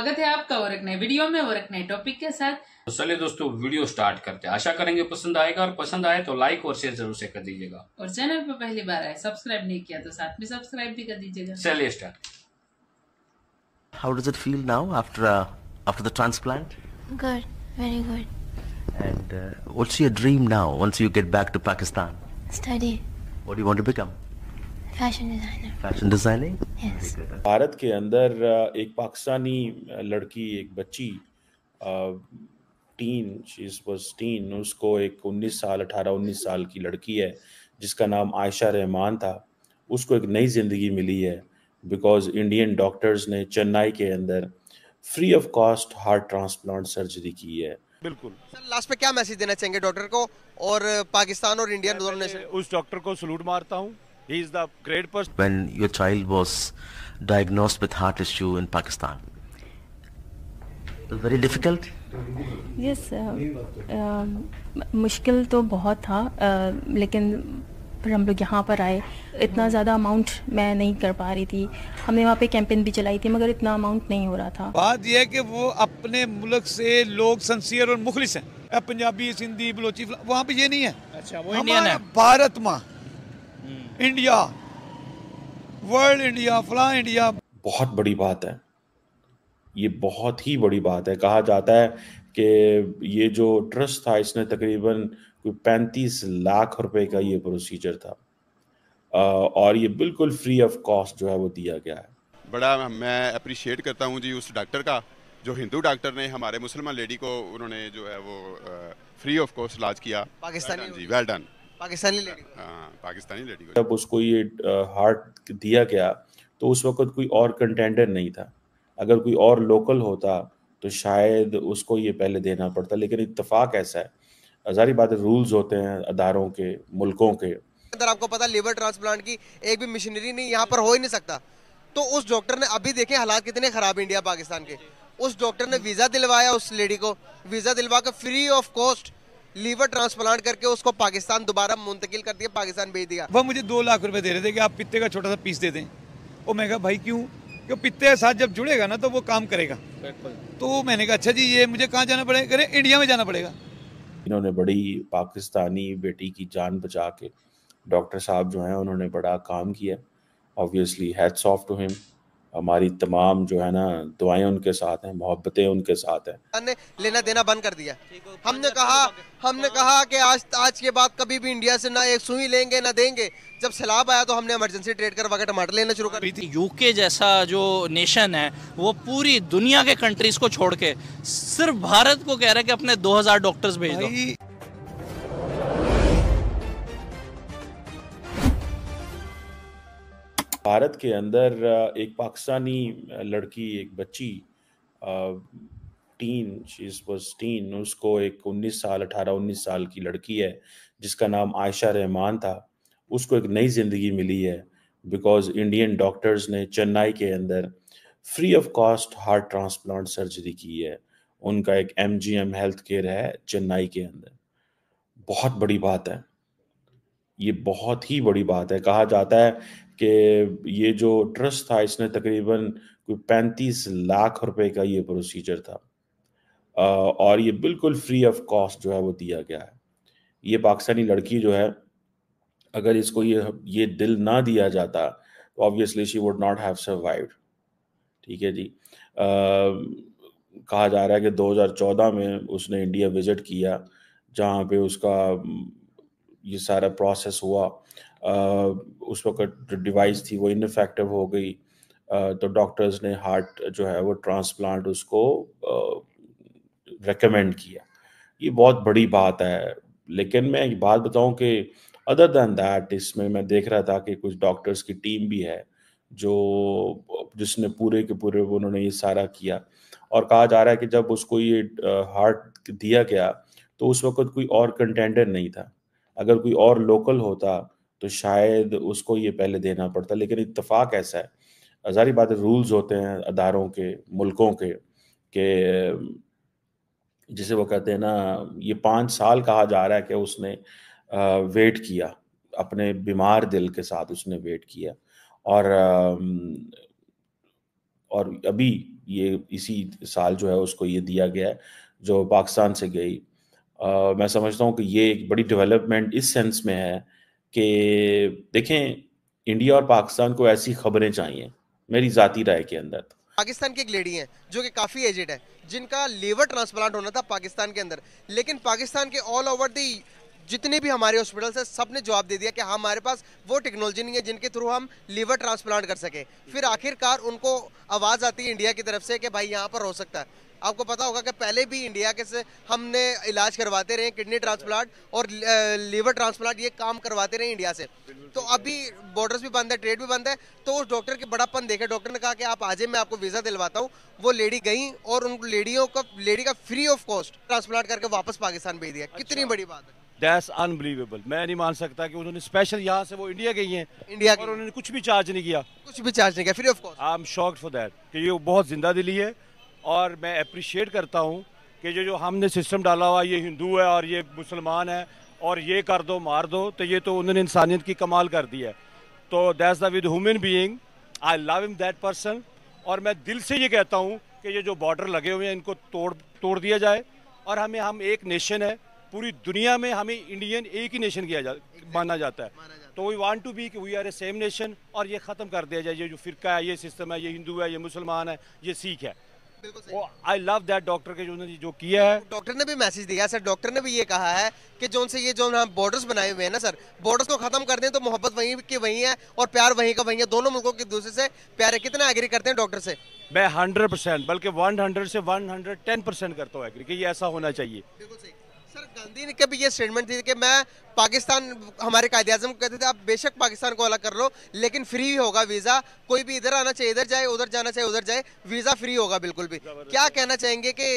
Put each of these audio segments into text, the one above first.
स्वागत है आपका और एक नए वीडियो में और एक नए टॉपिक के साथ तो चलिए दोस्तों वीडियो स्टार्ट करते हैं आशा करेंगे पसंद आएगा और पसंद आए तो लाइक और शेयर जरूर से कर दीजिएगा और चैनल पर पहली बार आए सब्सक्राइब नहीं किया तो साथ में सब्सक्राइब भी कर दीजिएगा चलिए start how does it feel now after after the transplant good very good and what's your dream now once you get back to Pakistan study what do you want to become fashion designer fashion designing Bharat के अंदर एक पाकिस्तानी लड़की एक बच्ची tin शीज was tin उसको एक 19 साल 18 19 साल की लड़की है जिसका नाम आयशा रहमान था उसको एक नई ज़िंदगी मिली है बिकॉज इंडियन डॉक्टर्स ने चेन्नई के अंदर free of cost heart transplant surgery की है बिल्कुल सर लास्ट पे क्या मैसेज देना चाहेंगे डॉक्टर को और पाकिस्तान और इंडिया दोनों उस डॉक्टर को सलूट मारता हूँ He is the great person. When your child was diagnosed with heart issue in Pakistan, very difficult. Yes, uh, um, मुश्किल तो बहुत था uh, लेकिन फिर हम लोग यहाँ पर आए इतना ज़्यादा अमाउंट मैं नहीं कर पा रही थी हमने वहाँ पे कैंपेन भी चलाई थी मगर इतना अमाउंट नहीं हो रहा था बात यह है कि वो अपने मुल्क से लोग सन्सियर और मुखलिस हैं पंजाबी सिंधी बलोची वहाँ पे ये नहीं है अच्छा वो भारत माँ इंडिया वर्ल्ड इंडिया फला इंडिया बहुत बड़ी बात है ये बहुत ही बड़ी बात है कहा जाता है कि ये जो ट्रस्ट था इसने तकरीबन कोई पैंतीस लाख रुपए का ये प्रोसीजर था और ये बिल्कुल फ्री ऑफ कॉस्ट जो है वो दिया गया है बड़ा मैं अप्रिशिएट करता हूँ जी उस डॉक्टर का जो हिंदू डॉक्टर ने हमारे मुसलमान लेडी को उन्होंने जो है वो फ्री ऑफ कॉस्ट इलाज किया Pakistani ji well done Pakistani lady हाँ, पाकिस्तानी लेडी को जब उसको ये हार्ट दिया गया तो उस वक्त कोई और कंटेंडर नहीं था अगर कोई और लोकल होता तो शायद उसको ये पहले देना पड़ता लेकिन इतफाक ऐसा है हजारी बात रूल्स होते हैं अदारों के मुल्कों के अंदर आपको पता लिवर ट्रांसप्लांट की एक भी मशीनरी नहीं यहाँ पर हो ही नहीं सकता तो उस डॉक्टर ने अभी देखे हालात कितने खराब इंडिया पाकिस्तान के उस डॉक्टर ने वीज़ा दिलवाया उस लेडी को वीज़ा दिलवा कर free of cost liver transplant करके उसको पाकिस्तान दोबारा मुंतकिल कर दिया पाकिस्तान भेज दिया वह मुझे दो लाख रुपए दे रहे थे कि आप पित्ते का छोटा सा पीस दे दें और मैं कहा भाई क्यों क्यों पित्ते के साथ जब जुड़ेगा ना तो वो काम करेगा तो मैंने कहा अच्छा जी ये मुझे कहाँ जाना पड़ेगा करें इंडिया में जाना पड़ेगा इन्होंने बड़ी पाकिस्तानी बेटी की जान बचा के डॉक्टर साहब जो हैं उन्होंने बड़ा काम किया obviously heads off to him हमारी तमाम जो है ना दुआएं उनके साथ हैं मोहब्बतें उनके साथ हैं लेना देना बंद कर दिया हमने कहा हमने कहा कि आज आज के बाद कभी भी इंडिया से ना एक सुई लेंगे ना देंगे जब सैलाब आया तो हमने इमरजेंसी ट्रेड कर वगैरह टमाटर लेना शुरू कर दी यूके जैसा जो नेशन है वो पूरी दुनिया के कंट्रीज को छोड़ के सिर्फ भारत को कह रहे हैं कि अपने हजार डॉक्टर्स भेज दो भारत के अंदर एक पाकिस्तानी लड़की एक बच्ची टीन शीज वॉज टीन उसको एक 19 साल 18 19 साल की लड़की है जिसका नाम आयशा रहमान था उसको एक नई ज़िंदगी मिली है बिकॉज इंडियन डॉक्टर्स ने चेन्नई के अंदर free of cost heart transplant surgery की है उनका एक एम हेल्थ केयर है चेन्नई के अंदर बहुत बड़ी बात है ये बहुत ही बड़ी बात है कहा जाता है कि ये जो ट्रस्ट था इसने तकरीबन कोई पैंतीस लाख रुपए का ये प्रोसीजर था और ये बिल्कुल फ्री ऑफ कॉस्ट जो है वो दिया गया है ये पाकिस्तानी लड़की जो है अगर इसको ये ये दिल ना दिया जाता तो obviously she would not have survived ठीक है जी आ, कहा जा रहा है कि 2014 में उसने इंडिया विज़िट किया जहाँ पे उसका ये सारा प्रोसेस हुआ उस वक्त जो डिवाइस थी वो इनफेक्टिव हो गई तो डॉक्टर्स ने हार्ट जो है वो ट्रांसप्लांट उसको रिकमेंड किया ये बहुत बड़ी बात है लेकिन मैं एक बात बताऊं कि अदर दैन दैट इसमें मैं देख रहा था कि कुछ डॉक्टर्स की टीम भी है जो जिसने पूरे के पूरे उन्होंने ये सारा किया और कहा जा रहा है कि जब उसको ये हार्ट दिया गया तो उस वक्त कोई और कंटेंडर नहीं था अगर कोई और लोकल होता तो शायद उसको ये पहले देना पड़ता लेकिन इतफाक़ ऐसा है हजारी बात रूल्स होते हैं अदारों के मुल्कों के के जिसे वो कहते हैं ना ये पाँच साल कहा जा रहा है कि उसने वेट किया अपने बीमार दिल के साथ उसने वेट किया और और अभी ये इसी साल जो है उसको ये दिया गया है जो पाकिस्तान से गई आ, मैं समझता हूँ कि ये एक बड़ी डेवलपमेंट इस सेंस में है कि देखें इंडिया और पाकिस्तान को ऐसी खबरें चाहिए मेरी जाती राय के अंदर पाकिस्तान की एक लेडी है जो कि काफ़ी एजेड है जिनका लीवर ट्रांसप्लांट होना था पाकिस्तान के अंदर लेकिन पाकिस्तान के ऑल ओवर दी जितने भी हमारे हॉस्पिटल्स हैं सब ने जवाब दे दिया कि हमारे पास वो टेक्नोलॉजी नहीं है जिनके थ्रू हम लीवर ट्रांसप्लांट कर सकें फिर आखिरकार उनको आवाज़ आती है इंडिया की तरफ से कि भाई यहाँ पर हो सकता है आपको पता होगा कि पहले भी इंडिया के से हमने इलाज करवाते रहे किडनी ट्रांसप्लांट और लीवर ट्रांसप्लांट ये काम करवाते रहे इंडिया से तो अभी बॉर्डर्स भी बंद है ट्रेड भी बंद है तो उस डॉक्टर के बड़ापन देखे डॉक्टर ने कहा कि आप आज मैं आपको वीज़ा दिलवाता हूँ वो लेडी गई और उन लेडियों का लेडी का फ्री ऑफ कॉस्ट ट्रांसप्लांट करके वापस पाकिस्तान भेज दिया अच्छा। कितनी बड़ी बात है दैट्स अनबिलीवेबल मैं नहीं मान सकता कि उन्होंने स्पेशल यहाँ से वो इंडिया गई हैं इंडिया और उन्होंने कुछ भी चार्ज नहीं किया कुछ भी चार्ज नहीं किया free of cost I am shock for that कि ये बहुत जिंदा दिली है और मैं अप्रिशिएट करता हूँ कि जो जो हमने सिस्टम डाला हुआ ये हिंदू है और ये मुसलमान है और ये कर दो मार दो तो ये तो उन्होंने इंसानियत की कमाल कर दी है तो that's the with human being I love him that person और मैं दिल से ये कहता हूँ कि ये जो बॉर्डर लगे हुए हैं इनको तोड़ तोड़ दिया जाए और हमें हम एक नेशन है पूरी दुनिया में हमें इंडियन एक ही नेशन किया जा माना जाता है तो वी वांट टू बी कि we are a same nation और ये ख़त्म कर दिया जाए ये जो फ़िरका है ये सिस्टम है ये हिंदू है ये मुसलमान है ये सिख है आई लव दैट डॉक्टर के जो ने जो किया है डॉक्टर ने भी मैसेज दिया सर डॉक्टर ने भी ये कहा है कि जो से ये जो हम हाँ, बॉर्डर्स बनाए हुए हैं ना सर बॉर्डर्स को खत्म कर दें तो मोहब्बत वहीं की वहीं है और प्यार वहीं का वहीं है दोनों मुल्कों के दूसरे से प्यार है कितना एग्री करते हैं डॉक्टर से मैं हंड्रेड परसेंट बल्कि वन हंड्रेड से वन हंड्रेड टेन करता हूँ एग्री ऐसा होना चाहिए बिल्कुल सही सर गांधी ने कभी ये स्टेटमेंट थी कि मैं पाकिस्तान हमारे कायद को कहते थे आप बेशक पाकिस्तान को अलग कर लो लेकिन फ्री होगा वीज़ा कोई भी इधर आना चाहिए इधर जाए उधर जाना चाहिए उधर जाए वीज़ा फ्री होगा बिल्कुल भी क्या कहना चाहेंगे कि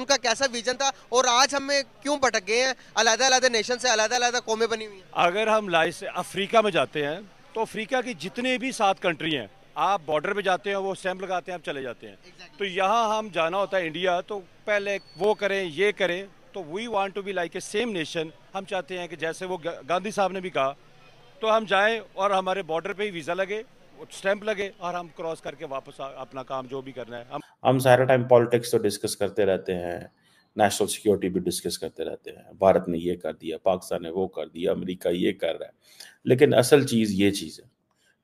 उनका कैसा विजन था और आज हमें क्यों भटक गए हैं अलहदा अलहदा नेशन से अलहदा अलग कौमें बनी हुई हैं अगर हम लाइस अफ्रीका में जाते हैं तो अफ्रीका की जितनी भी सात कंट्री हैं आप बॉर्डर पे जाते हैं वो स्टैंप लगाते हैं आप चले जाते हैं exactly. तो यहाँ हम जाना होता है इंडिया तो पहले वो करें ये करें तो we want to be like a same nation हम चाहते हैं कि जैसे वो गांधी साहब ने भी कहा तो हम जाएँ और हमारे बॉर्डर पर ही वीज़ा लगे स्टैंप लगे और हम क्रॉस करके वापस अपना काम जो भी करना है हम, हम सारा टाइम पॉलिटिक्स तो डिस्कस करते रहते हैं नेशनल सिक्योरिटी भी डिस्कस करते रहते हैं भारत ने ये कर दिया पाकिस्तान ने वो कर दिया अमेरिका ये कर रहा है लेकिन असल चीज़ ये चीज़ है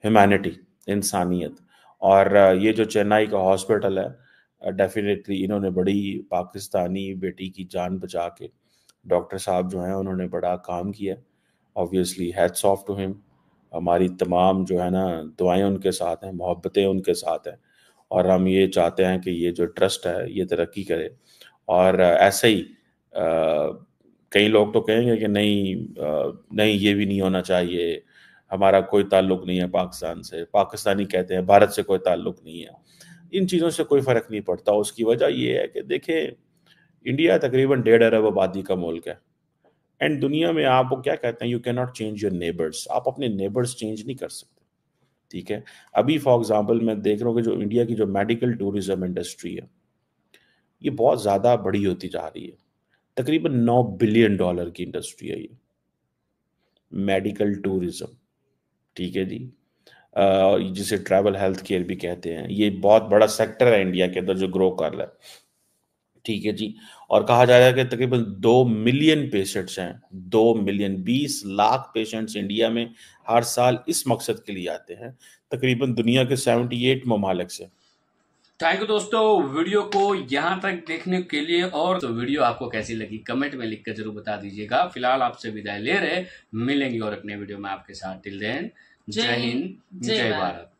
ह्यूमैनिटी इंसानियत और ये जो चेन्नई का हॉस्पिटल है डेफिनेटली uh, इन्होंने बड़ी पाकिस्तानी बेटी की जान बचा के डॉक्टर साहब जो हैं उन्होंने बड़ा काम किया obviously hats off to him हमारी तमाम जो है ना दुआएं उनके साथ हैं मोहब्बतें उनके साथ हैं और हम ये चाहते हैं कि ये जो ट्रस्ट है ये तरक्की करे और uh, ऐसे ही uh, कई लोग तो कहेंगे कि नहीं आ, नहीं ये भी नहीं होना चाहिए हमारा कोई ताल्लुक नहीं है पाकिस्तान से पाकिस्तानी कहते हैं भारत से कोई ताल्लुक नहीं है इन चीज़ों से कोई फ़र्क नहीं पड़ता उसकी वजह यह है कि देखें इंडिया तकरीबन डेढ़ अरब आबादी का मुल्क है एंड दुनिया में आप वो क्या कहते हैं you can not change your neighbours आप अपने नेबर्स चेंज नहीं कर सकते ठीक है अभी फॉर एग्जांपल मैं देख रहा हूँ कि जो इंडिया की जो मेडिकल टूरिज्म इंडस्ट्री है ये बहुत ज़्यादा बड़ी होती जा रही है तकरीबन नौ बिलियन डॉलर की इंडस्ट्री है ये मेडिकल टूरिज्म ठीक है जी जिसे ट्रैवल हेल्थ केयर भी कहते हैं ये बहुत बड़ा सेक्टर है इंडिया के अंदर जो ग्रो कर रहा है ठीक है जी और कहा जा रहा है कि तकरीबन दो मिलियन पेशेंट्स हैं दो मिलियन बीस लाख पेशेंट्स इंडिया में हर साल इस मकसद के लिए आते हैं तकरीबन दुनिया के सेवेंटी एट ममालक से थैंक तो यू दोस्तों वीडियो को यहाँ तक देखने के लिए और तो वीडियो आपको कैसी लगी कमेंट में लिख कर जरूर बता दीजिएगा फिलहाल आपसे विदाई ले रहे मिलेंगे और अपने वीडियो में आपके साथ टिल देन जय हिंद जय भारत